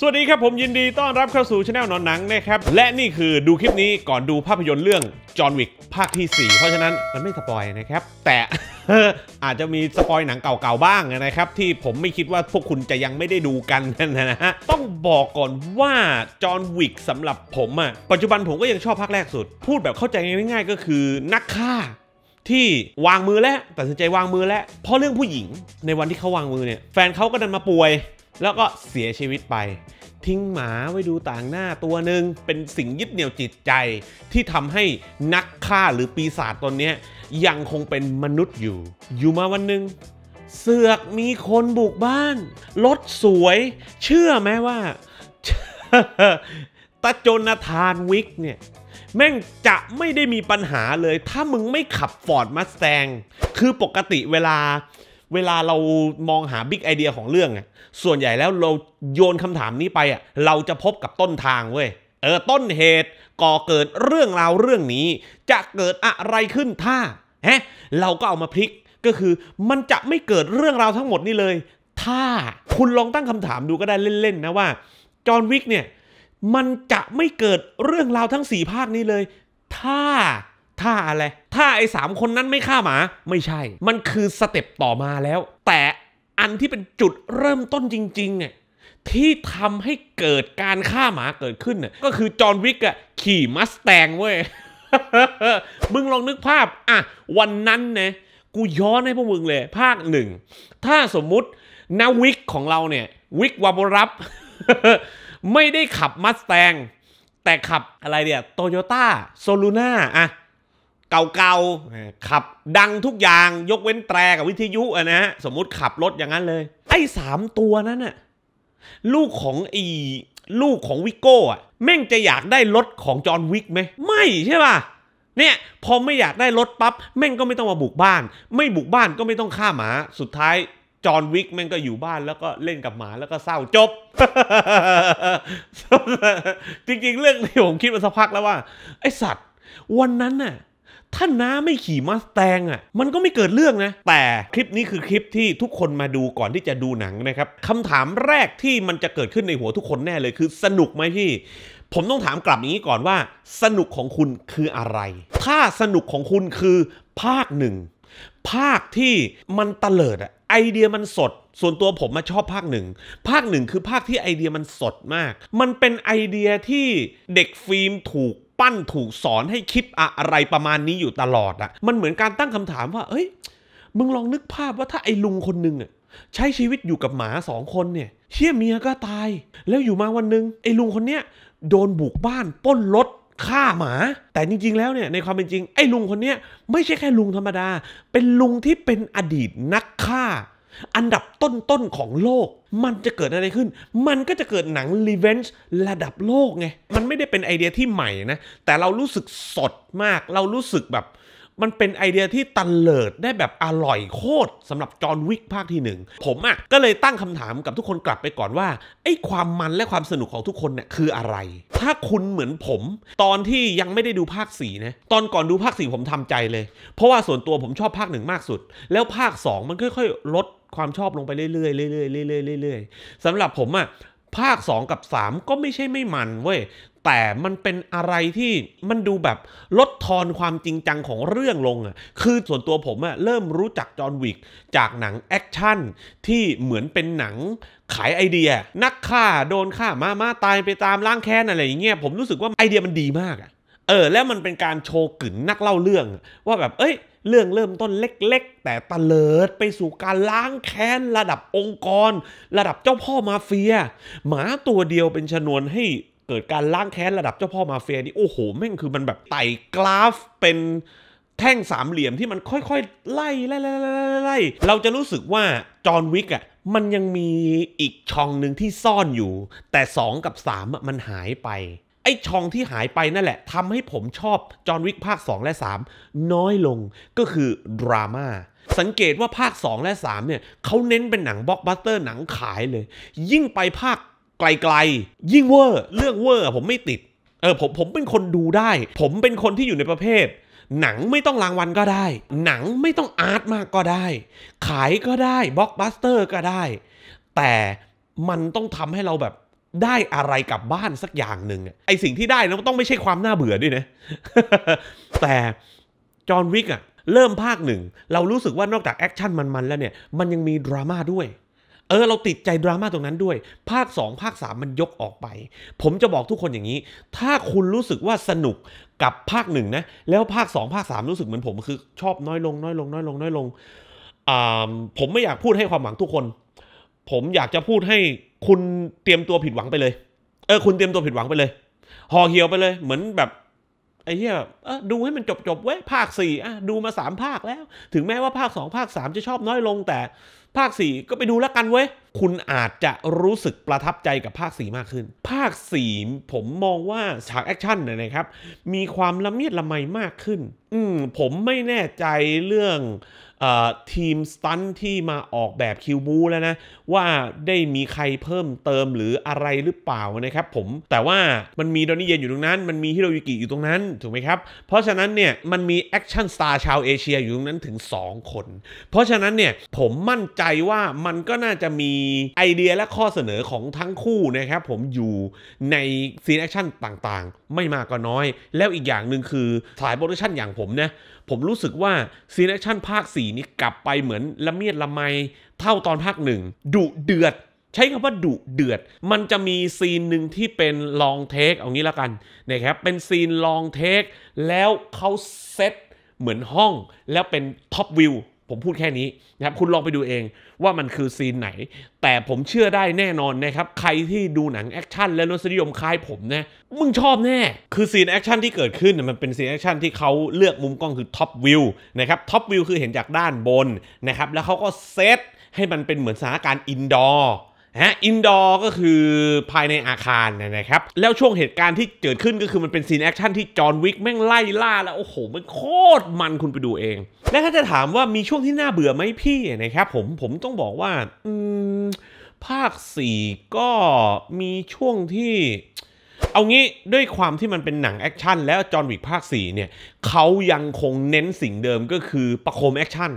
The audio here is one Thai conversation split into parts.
สวัสดีครับ ผมยินดีต้อนรับเข้าสู่ช anel นอนหนังนะครับ และนี่คือดูคลิปนี้ก่อนดูภาพยนตร์เรื่องจอห์นวิกภาคที่ 4 เพราะฉะนั้นมันไม่สปอยนะครับ แต่อาจจะมีสปอยหนังเก่าๆบ้างนะครับ ที่ผมไม่คิดว่าพวกคุณจะยังไม่ได้ดูกันนะฮะต้องบอกก่อนว่าจอห์นวิกสำหรับผมอะ่ะปัจจุบันผมก็ยังชอบภาคแรกสุด พูดแบบเข้าใจง่ายๆก็คือนักฆ่าที่วางมือแล้วตัดสินใจวางมือแล้วเพราะเรื่องผู้หญิงในวันที่เขาวางมือเนี่ยแฟนเขาก็ดันมาป่วยแล้วก็เสียชีวิตไป ทิ้งหมาไว้ดูต่างหน้าตัวหนึ่งเป็นสิ่งยึดเหนี่ยวจิตใจที่ทำให้นักฆ่าหรือปีศาจตนนี้ ยังคงเป็นมนุษย์อยู่ อยู่มาวันหนึ่งเสือกมีคนบุกบ้านรถสวย เชื่อไหมว่าตาจนทานวิกเนี่ยแม่งจะไม่ได้มีปัญหาเลย ถ้ามึงไม่ขับฟอร์ดมาแซงคือปกติเวลาเวลาเรามองหาบิ๊กไอเดียของเรื่อง่ส่วนใหญ่แล้วเราโยนคำถามนี้ไปอ่ะเราจะพบกับต้นทางเว้ยเออต้นเหตุก่อเกิดเรื่องราวเรื่องนี้จะเกิดอะไรขึ้นถ้าฮะเราก็เอามาพลิกก็คือ มันจะไม่เกิดเรื่องราวทั้งหมดนี่เลย ถ้าคุณลองตั้งคำถามดูก็ได้เล่น ๆนะว่าจอห์นวิกเนี่ยมันจะไม่เกิดเรื่องราวทั้ง4ภาคนี้เลยถ้าท่าอะไรถ้าไอ้สามคนนั้นไม่ฆ่าหมาไม่ใช่ มันคือสเต็ปต่อมาแล้ว แต่อันที่เป็นจุดเริ่มต้นจริง ๆเนี่ยที่ทำให้เกิดการฆ่าหมาเกิดขึ้นน่ะก็คือจอห์นวิกอะขี่มัสแตงเว้ยมึงลองนึกภาพอ่ะวันนั้นนะกูย้อนให้พวกมึงเลย ภาคหนึ่ง ถ้าสมมุตินาวิกของเราเนี่ยวิกวาบรับ ไม่ได้ขับมัสแตง แต่ขับอะไรเดียโตโยต้าโซลูน่าอะเก่าๆ ขับดังทุกอย่างยกเว้นแตรกับวิทยุอะนะฮะสมมุติขับรถอย่างนั้นเลย ไอ้สามตัว นั้นอะลูกของอีลูกของวิโก้อะแม่งจะอยากได้รถของจอห์นวิกไหมไม่ใช่ป่ะเนี่ย พอไม่อยากได้รถปับ๊บแม่งก็ไม่ต้องมาบุกบ้าน ไม่บุกบ้านก็ไม่ต้องฆ่าหมา สุดท้ายจอห์นวิกแม่งก็อยู่บ้าน แล้วก็เล่นกับหมาแล้วก็เศร้าจบ จริงๆ เรื่องที่ผมคิดมาสักพักแล้วว่า ไอสัตว์ วันนั้นน่ะถ้าน้าไม่ขี่มาสแตงอ่ะ มันก็ไม่เกิดเรื่องนะ แต่คลิปนี้คือคลิปที่ทุกคนมาดูก่อนที่จะดูหนังนะครับคำถามแรกที่มันจะเกิดขึ้นในหัวทุกคนแน่เลยคือสนุกไหมพี่ ผมต้องถามกลับอย่างนี้ก่อนว่า สนุกของคุณคืออะไร ถ้าสนุกของคุณคือภาคหนึ่ง ภาคที่มันเตลิดอะไอเดียมันสด ส่วนตัวผมมาชอบภาคหนึ่งภาคหนึ่งคือภาคที่ไอเดียมันสดมาก มันเป็นไอเดียที่เด็กฟิล์มถูกปั้นถูกสอนให้คิด อะไรประมาณนี้อยู่ตลอดอะมันเหมือนการตั้งคำถามว่าเอ้ย มึงลองนึกภาพว่าถ้าไอ้ลุงคนหนึ่งอะใช้ชีวิตอยู่กับหมาสองคนเนี่ยเชี่ยเมียก็ตาย แล้วอยู่มาวันหนึ่งไอ้ลุงคนเนี้ยโดนบุกบ้านป้นรถฆ่าหมาแต่จริงๆแล้วเนี่ยในความเป็นจริงไอ้ลุงคนเนี้ยไม่ใช่แค่ลุงธรรมดาเป็นลุงที่เป็นอดีตนักฆ่าอันดับต้นๆของโลก มันจะเกิดอะไรขึ้น มันก็จะเกิดหนัง Revenge ระดับโลกไง มันไม่ได้เป็นไอเดียที่ใหม่นะ แต่เรารู้สึกสดมาก เรารู้สึกแบบ มันเป็นไอเดียที่ตันเลิศได้แบบอร่อยโคตรสำหรับจอห์นวิกภาคที่หนึ่ง ผมอะ่ะก็เลยตั้งคำถามกับทุกคนกลับไปก่อนว่าไอ้ความมันและความสนุกของทุกคนเนี่ยคืออะไร ถ้าคุณเหมือนผม ตอนที่ยังไม่ได้ดูภาคสี่นะ ตอนก่อนดูภาคสี่ผมทำใจเลย เพราะว่าส่วนตัวผมชอบภาคหนึ่งมากสุด แล้วภาคสองมันค่อยๆ ลดความชอบลงไปเรื่อยๆเรื่อยๆเรื่อยๆเรื่อยๆสำหรับผมอะภาค 2 กับ 3 ก็ไม่ใช่ไม่มันเว้ยแต่มันเป็นอะไรที่มันดูแบบลดทอนความจริงจังของเรื่องลงอ่ะ คือส่วนตัวผมอ่ะเริ่มรู้จักจอห์นวิก จากหนังแอคชั่นที่เหมือนเป็นหนังขายไอเดีย นักฆ่าโดนฆ่า มามาตายไปตามล่างแค้นอะไรอย่างเงี้ยผมรู้สึกว่าไอเดียมันดีมากอ่ะ เออแล้วมันเป็นการโชว์กิ่นนักเล่าเรื่อง ว่าแบบเอ้ยเรื่องเริ่มต้นเล็ก ๆ แต่ตะเลิดไปสู่การล้างแค้นระดับองค์กร ระดับเจ้าพ่อมาเฟีย หมาตัวเดียวเป็นชนวนให้เกิดการล้างแค้นระดับเจ้าพ่อมาเฟียนี่โอ้โหแม่งคือมันแบบไต่กราฟเป็นแท่งสามเหลี่ยมที่มันค่อยๆไล่ไล่ไล่ไล่ไล่เราจะรู้สึกว่าจอห์นวิกอ่ะมันยังมีอีกช่องหนึ่งที่ซ่อนอยู่ แต่2กับ3มันหายไปไอ้ช่องที่หายไปนั่นแหละทำให้ผมชอบจอห์นวิกภาค 2 และ 3 น้อยลงก็คือดราม่าสังเกตว่าภาค 2 และ 3เนี่ยเขาเน้นเป็นหนังบล็อกบัสเตอร์หนังขายเลย ยิ่งไปภาคไกลๆ ยิ่งเวอร์เรื่องเวอร์ผมไม่ติดเออผมผมเป็นคนดูได้ ผมเป็นคนที่อยู่ในประเภท หนังไม่ต้องรางวัลก็ได้ หนังไม่ต้องอาร์ตมากก็ได้ ขายก็ได้บล็อกบัสเตอร์ก็ได้ แต่มันต้องทำให้เราแบบได้อะไรกลับบ้าน สักอย่างหนึ่งไอสิ่งที่ได้นะต้องไม่ใช่ความน่าเบื่อด้วยนะ แต่จอห์นวิกอะเริ่มภาคหนึ่ง เรารู้สึกว่านอกจากแอคชั่นมัน ๆ แล้วเนี่ยมันยังมีดราม่าด้วย เออเราติดใจดราม่าตรงนั้นด้วย ภาค 2 ภาค 3 มันยกออกไป ผมจะบอกทุกคนอย่างนี้ ถ้าคุณรู้สึกว่าสนุกกับภาคหนึ่งนะ แล้วภาค 2 ภาค3รู้สึกเหมือนผมคือ ชอบน้อยลงน้อยลงน้อยลงน้อยลงผมไม่อยากพูดให้ความหวังทุกคน ผมอยากจะพูดให้คุณเตรียมตัวผิดหวังไปเลย เออ คุณเตรียมตัวผิดหวังไปเลยห่อเหี่ยวไปเลย เหมือนแบบ ไอ้เหี้ยเออดูให้มันจบจบเว้ภาคสี่อ่ะดูมาสามภาคแล้ว ถึงแม้ว่าภาคสองภาคสามจะชอบน้อยลงแต่ภาค4ก็ไปดูแล้วกันเว้ย คุณอาจจะรู้สึกประทับใจกับภาค4มากขึ้น ภาค 4 ผมมองว่าฉากแอคชั่นนะครับมีความละเมียดละไมมากขึ้น อืมผมไม่แน่ใจเรื่องอทีมสตันที่มาออกแบบคิวบูแล้วนะว่าได้มีใครเพิ่มเติมหรืออะไรหรือเปล่านะครับผมแต่ว่ามันมีดอนนี่เยนอยู่ตรงนั้นมันมีฮิโรยุกิอยู่ตรงนั้นถูกไหมครับเพราะฉะนั้นเนี่ยมันมีแอคชั่นสตาร์ชาวเอเชียอยู่ตรงนั้นถึง2 คน เพราะฉะนั้นเนี่ยผมมั่นใจใจว่ามันก็น่าจะมีไอเดียและข้อเสนอของทั้งคู่นะครับ ผมอยู่ในซีนแอคชั่นต่างๆ ไม่มากก็น้อย แล้วอีกอย่างหนึ่งคือสายโปรดักชั่นอย่างผมนะผมรู้สึกว่าซีนแอคชั่นภาค 4 นี้กลับไปเหมือนละเมียดละไมเท่าตอนภาคหนึ่งดุเดือด ใช้คำว่าดุเดือด มันจะมีซีนหนึ่งที่เป็นลองเทคเอางี้ละกันนะครับ เป็นซีนลองเทค แล้วเขาเซตเหมือนห้องแล้วเป็นท็อปวิวผมพูดแค่นี้นะครับ คุณลองไปดูเองว่ามันคือซีนไหน แต่ผมเชื่อได้แน่นอนนะครับ ใครที่ดูหนังแอคชั่นและรสนิยมคล้ายผมนะ มึงชอบแน่ คือซีนแอคชั่นที่เกิดขึ้นมันเป็นซีนแอคชั่นที่เขาเลือกมุมกล้องคือท็อปวิวนะครับท็อปวิวคือเห็นจากด้านบนนะครับ แล้วเขาก็เซตให้มันเป็นเหมือนสถานการณ์อินดอร์ฮะอินดอร์ก็คือภายในอาคารนะครับ แล้วช่วงเหตุการณ์ที่เกิดขึ้นก็คือมันเป็นซีนแอคชั่นที่จอห์นวิกแม่งไล่ล่าแล้ว โอ้โหมันโคตรมันคุณไปดูเอง และถ้าจะถามว่ามีช่วงที่น่าเบื่อไหมพี่นะครับ ผมผมต้องบอกว่าอืมภาค4ก็มีช่วงที่ เอางี้ด้วยความที่มันเป็นหนังแอคชั่นแล้วจอห์นวิกภาค4เนี่ยเขายังคงเน้นสิ่งเดิมก็คือประโคมแอคชั่น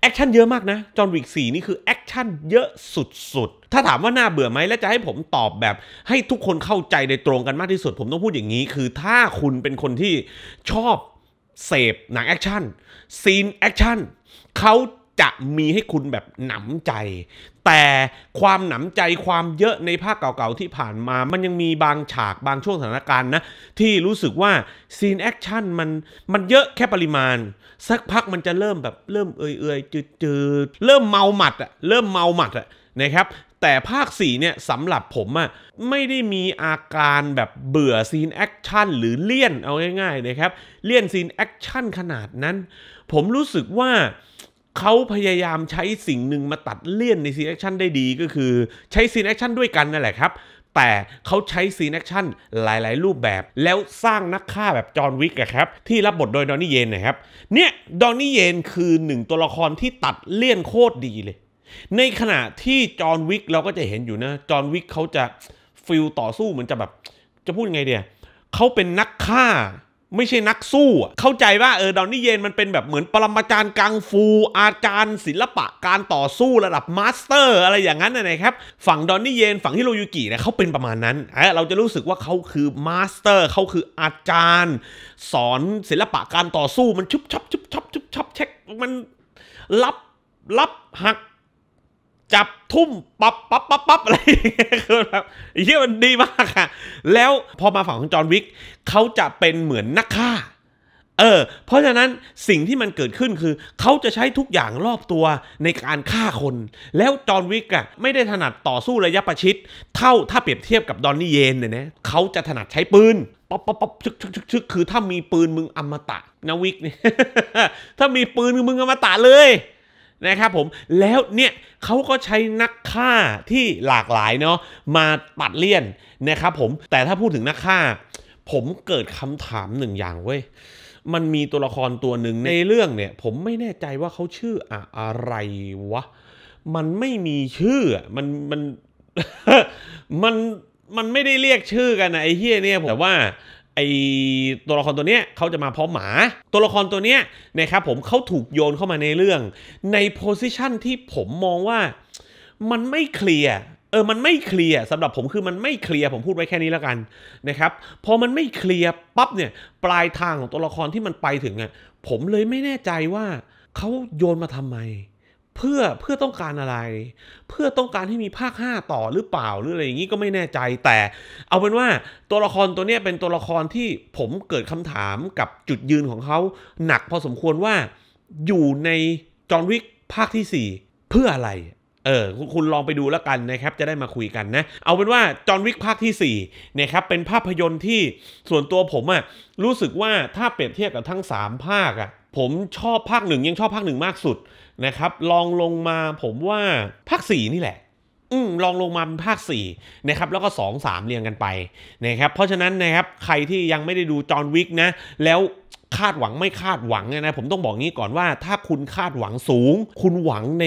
แอคชั่นเยอะมากนะจอห์นวิกสี่นี่คือแอคชั่นเยอะสุดๆ ถ้าถามว่าน่าเบื่อไหมและจะให้ผมตอบแบบ ให้ทุกคนเข้าใจในตรงกันมากที่สุด ผมต้องพูดอย่างนี้คือถ้าคุณเป็นคนที่ชอบ เสพหนังแอคชั่น ซีนแอคชั่นเขาจะมีให้คุณแบบหนำใจ แต่ความหนำใจความเยอะในภาคเก่าๆที่ผ่านมามันยังมีบางฉากบางช่วงสถานการณ์นะ ที่รู้สึกว่าซีนแอคชั่นมันมันเยอะแค่ปริมาณสักพักมันจะเริ่มแบบเริ่มเอื่อยๆ จืดๆ เริ่มเมาหมัดอะเริ่มเมาหมัดอะนะครับแต่ภาค4เนี่ยสำหรับผมอะไม่ได้มีอาการแบบเบื่อซีนแอคชั่นหรือเลี่ยนเอาง่ายๆนะครับเลี่ยนซีนแอคชั่นขนาดนั้น ผมรู้สึกว่าเขาพยายามใช้สิ่งหนึ่งมาตัดเลี่ยนในซีนแอคชั่นได้ดีก็คือใช้ซีนแอคชั่นด้วยกันนั่นแหละครับ แต่เขาใช้ซีนแอคชั่นหลายๆ รูปแบบ แล้วสร้างนักฆ่าแบบจอห์นวิกะครับที่รับบทโดยดอนนี่เยนนะครับเนี่ยดอนนี่เยนคือหนึ่งตัวละครที่ตัดเลี่ยนโคตรดีเลย ในขณะที่จอห์นวิกเราก็จะเห็นอยู่นะจอห์นวิกเขาจะฟิลต่อสู้เหมือนจะแบบจะพูดไงเดียเขาเป็นนักฆ่าไม่ใช่นักสู้ เข้าใจว่าเออดอนนี่เยนมันเป็นแบบเหมือนปรมาจารย์กังฟู อาจารย์ศิลปะการต่อสู้ระดับมาสเตอร์อะไรอย่างนั้นนะครับฝั่งดอนนี่เยน ฝั่งฮิโรยุกิเนี่ยเขาเป็นประมาณนั้นเราจะรู้สึกว่าเขาคือมาสเตอร์เขาคืออาจารย์สอนศิลปะการต่อสู้มันชุบชับชุบชับชุบชับเช็ค มันรับรับหักจับ ทุ่ม ปั๊บปั๊บปั๊บปั๊บอะไรคือ แบบเฮียมันดีมากค่ะ แล้วพอมาฝั่งของจอห์นวิกเขาจะเป็นเหมือนนักฆ่าเออเพราะฉะนั้นสิ่งที่มันเกิดขึ้นคือ เขาจะใช้ทุกอย่างรอบตัวในการฆ่าคน แล้วจอห์นวิกอะไม่ได้ถนัดต่อสู้ระยะประชิดเท่าถ้าเปรียบเทียบกับดอนนี่เยนเนี่ยนะเขาจะถนัดใช้ปืนป๊อปป๊อปป๊อปชึกชึกชึกคือถ้ามีปืนมึงอมตะนะวิกเนี่ยถ้ามีปืนมึงอมตะเลยนะครับผมแล้วเนี่ยเขาก็ใช้นักฆ่าที่หลากหลายเนาะมาปัดเลี่ยนนะครับผมแต่ถ้าพูดถึงนักฆ่า ผมเกิดคำถามหนึ่งอย่างเว้ยมันมีตัวละครตัวหนึ่งในเรื่องเนี่ยผมไม่แน่ใจว่าเขาชื่ออะไรวะ มันไม่มีชื่อมันมันมันมันไม่ได้เรียกชื่อกันนะไอ้เฮียเนี่ยผมแต่ว่าไอตัวละครตัวเนี้ยเขาจะมาพร้อมหมา ตัวละครตัวเนี้ยนะครับผมเขาถูกโยนเข้ามาในเรื่อง ในโพสิชันที่ผมมองว่ามันไม่เคลียร์เออมันไม่เคลียร์สำหรับผมคือมันไม่เคลียร์ ผมพูดไว้แค่นี้แล้วกันนะครับพอมันไม่เคลียร์ปั๊บเนี่ยปลายทางของตัวละครที่มันไปถึงอ่ะผมเลยไม่แน่ใจว่าเขาโยนมาทำไมเพื่อเพื่อต้องการอะไร เพื่อต้องการให้มีภาค 5 ต่อหรือเปล่าหรืออะไรอย่างนี้ก็ไม่แน่ใจแต่ เอาเป็นว่าตัวละครตัวนี้เป็นตัวละครที่ผมเกิดคำถามกับจุดยืนของเขา หนักพอสมควรว่าอยู่ในจอห์นวิกภาคที่ 4 เพื่ออะไร เออคุณลองไปดูแล้วกันนะครับจะได้มาคุยกันนะ เอาเป็นว่าจอห์นวิกภาคที่4นะครับเป็นภาพยนตร์ที่ส่วนตัวผมอะรู้สึกว่าถ้าเปรียบเทียบกับทั้ง 3 ภาคอะผมชอบภาคหนึ่งยังชอบภาคหนึ่งมากสุดนะครับ ลองลงมาผมว่า ภาคสี่นี่แหละ อืม ลองลงมาเป็นภาคสี่นะครับ แล้วก็สสองามเรียงกันไปนะครับเพราะฉะนั้นนะครับใครที่ยังไม่ได้ดูจอห์นวิกนะ แล้วคาดหวังไม่คาดหวังนะผมต้องบอกงี้ก่อนว่าถ้าคุณคาดหวังสูง คุณหวังใน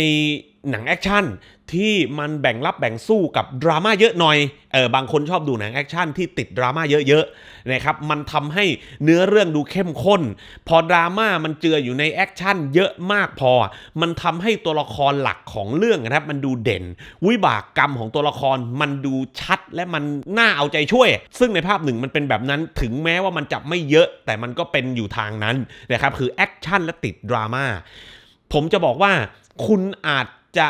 หนังแอคชั่นที่มันแบ่งรับแบ่งสู้กับดราม่าเยอะหน่อย เออ บางคนชอบดูหนังแอคชั่นที่ติดดราม่าเยอะๆนะครับ มันทำให้เนื้อเรื่องดูเข้มข้น พอดราม่ามันเจืออยู่ในแอคชั่นเยอะมากพอ มันทำให้ตัวละครหลักของเรื่องนะครับมันดูเด่น วิบากกรรมของตัวละครมันดูชัดและมันน่าเอาใจช่วย ซึ่งในภาพหนึ่งมันเป็นแบบนั้น ถึงแม้ว่ามันจะไม่เยอะแต่มันก็เป็นอยู่ทางนั้นนะครับ คือแอคชั่นและติดดราม่า ผมจะบอกว่าคุณอาจจะ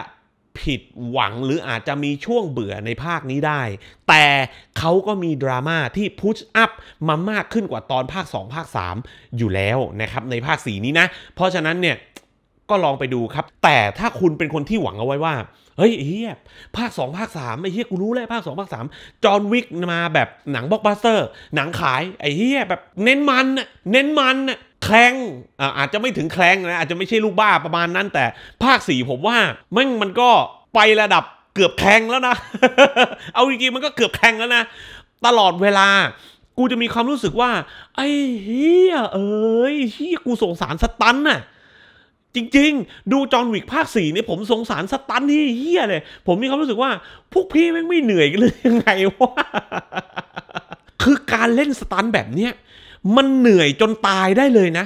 ผิดหวังหรืออาจจะมีช่วงเบื่อในภาคนี้ได้ แต่เขาก็มีดราม่าที่พุชอัพมามากขึ้นกว่าตอนภาค 2 ภาค 3 อยู่แล้วนะครับ ในภาค 4 นี้นะ เพราะฉะนั้นเนี่ยก็ลองไปดูครับ แต่ถ้าคุณเป็นคนที่หวังเอาไว้ว่า เฮ้ยเฮียภาค 2 ภาค 3 ไอ้เฮียกูรู้แล้วภาค 2 ภาค 3 จอห์นวิกมาแบบหนังบ็อกบัสเตอร์ หนังขาย ไอ้เฮียแบบเน้นมันเน้นมันแคลงอาจจะไม่ถึงแคลงนะอาจจะไม่ใช่ลูกบ้าประมาณนั้น แต่ภาคสี่ผมว่ามั่งมันก็ไประดับเกือบแขลงแล้วนะเอาจริงๆมันก็เกือบแขลงแล้วนะตลอดเวลากูจะมีความรู้สึกว่า ไอ้เฮียเอ้ยเฮียกูสงสารสตันน่ะจริงๆ ดูจอห์นวิกภาคสี่เนี่ยผมสงสารสตันที่เฮียเลยผมมีความรู้สึกว่า พวกพี่แม่งไม่เหนื่อยกันเลยยังไงวะคือการเล่นสตันแบบเนี้ยมันเหนื่อยจนตายได้เลยนะ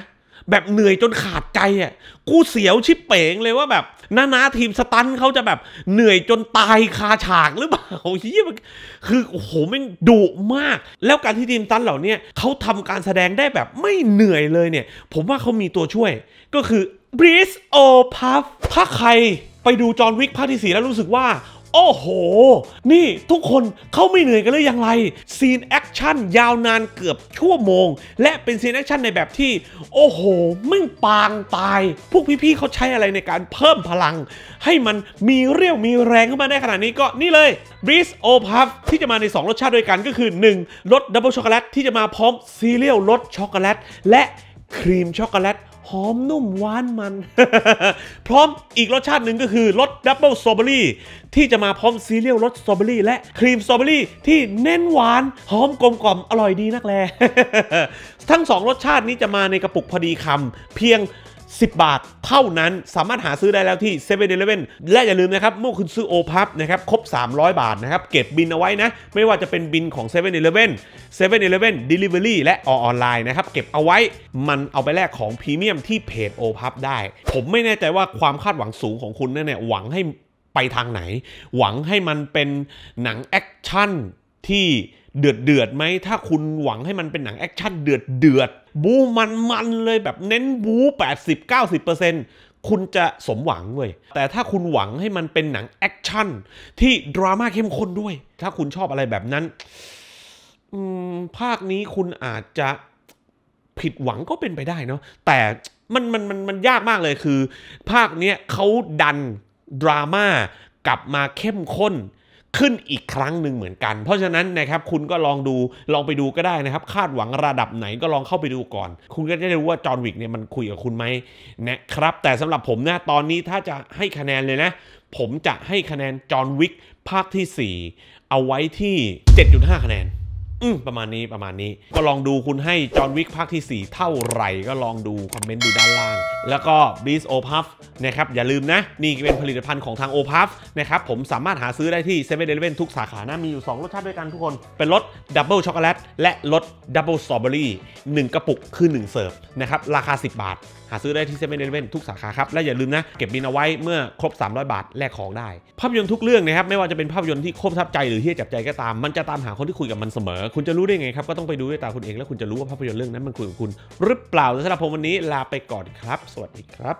แบบเหนื่อยจนขาดใจอ่ะกูเสียวชิบเป๋งเลยว่าแบบน้าน้าทีมสตันเขาจะแบบเหนื่อยจนตายคาฉากหรือเปล่าเฮียคือโอ้โหมันดุมาก แล้วการที่ทีมสตันเหล่านี้เขาทำการแสดงได้แบบไม่เหนื่อยเลยเนี่ย ผมว่าเขามีตัวช่วยก็คือบริสโอพัฟถ้าใครไปดูจอห์นวิกภาคที่สีแล้วรู้สึกว่าโอ้โห นี่ทุกคนเขาไม่เหนื่อยกันเลยอย่างไร ซีนแอคชั่นยาวนานเกือบชั่วโมง และเป็นซีนแอคชั่นในแบบที่ โอ้โห มึ่งปางตาย พวกพี่ๆเขาใช้อะไรในการเพิ่มพลัง ให้มันมีเรี่ยว มีแรงขึ้นมาได้ขนาดนี้ก็นี่เลยบริสโอพัฟที่จะมาใน 2 รสชาติด้วยกัน ก็คือ 1 รสดับเบิลช็อกโกแลตที่จะมาพร้อมซีเรียลรสช็อกโกแลตและครีมช็อกโกแลตหอมนุ่มหวานมัน พร้อมอีกรสชาติหนึ่งก็คือ รสดับเบิลสตรอเบอรี่ที่จะมาพร้อมซีเรียลรสสตรอเบอรี่และครีมสตรอเบอรี่ ที่เน้นหวานหอมกลมกล่อมอร่อยดีนักแล ทั้ง2รสชาตินี้จะมาในกระปุกพอดีคำเพียง10 บาทเท่านั้นสามารถหาซื้อได้แล้วที่7 e เ e ่ e อและอย่าลืมนะครับเมื่อคุณซื้อโอพับนะครับครบ 300 บาทนะครับ เก็บบินเอาไว้นะ ไม่ว่าจะเป็นบินของ7 e เ e ่ e อเซเว่นอีเลฟเว่นเดลิเวอรี่และออนไลน์นะครับ เก็บเอาไว้มันเอาไปแลกของพรีเมียมที่เพจโอพับได้ ผมไม่แน่ใจว่าความคาดหวังสูงของคุณนี่นเนี่ยหวังให้ไปทางไหน หวังให้มันเป็นหนังแอคชั่นที่เดือดเดือดไหมถ้าคุณหวังให้มันเป็นหนังแอคชั่น เดือดเดือดบูมันมันเลยแบบเน้นบู80-90%คุณจะสมหวังเว้ยแต่ถ้าคุณหวังให้มันเป็นหนังแอคชั่นที่ดราม่าเข้มข้นด้วยถ้าคุณชอบอะไรแบบนั้นภาคนี้คุณอาจจะผิดหวังก็เป็นไปได้เนาะแต่มันมันมันมันยากมากเลยคือภาคเนี้ยเขาดันดราม่ากลับมาเข้มข้นขึ้นอีกครั้งหนึ่งเหมือนกัน เพราะฉะนั้นนะครับ คุณก็ลองดูลองไปดูก็ได้นะครับคาดหวังระดับไหนก็ลองเข้าไปดูก่อน คุณก็จะได้รู้ว่าจอห์นวิกเนี่ยมันคุยกับคุณไหมนะครับ แต่สำหรับผมนะ ตอนนี้ถ้าจะให้คะแนนเลยนะ ผมจะให้คะแนนจอห์นวิกภาคที่ 4 เอาไว้ที่ 7.5 คะแนนอืม ประมาณนี้ประมาณนี้ก็ลองดูคุณให้จอห์นวิกภาคที่ 4 เท่าไหร่ ก็ลองดู คอมเมนต์ดูด้านล่าง แล้วก็บ e ิสโอพัฟนะครับ อย่าลืมนะ นี่เป็นผลิตภัณฑ์ของทางโอพัฟนะครับ ผมสามารถหาซื้อได้ที่เซเว่นเดลเวนทุกสาขานะมีอยู่ 2 รสชาติด้วยกันทุกคนเป็นรสดับเบิลช็อกโกแลตและรสดับเบิลสตรอเบอรี่หนึ่งกระปุกคือ1เสิร์ฟ นะครับราคา 10 บาท หาซื้อได้ที่เซเว่นเดลเวนทุกสาขาครับและอย่าลืมนะเก็บบินเอาไว้เมื่อครบ 300 บาทแลกของได้ ภาพยนตร์ทุกเรื่องนะครับไม่ว่าจะเป็นภาพยนตร์ที่ครบทับใจหรือฮียจับใจก็ตาม มันจะตามหาคนที่คุยกับมันเสมอคุณจะรู้ได้ไงครับ ก็ต้องไปดูด้วยตาคุณเองแล้ว คุณจะรู้ว่าภาพยนตร์เรื่องนั้นมันคุยกับคุณ หรือเปล่าสำหรับผมวันนี้ลาไปก่อนครับ สวัสดีครับ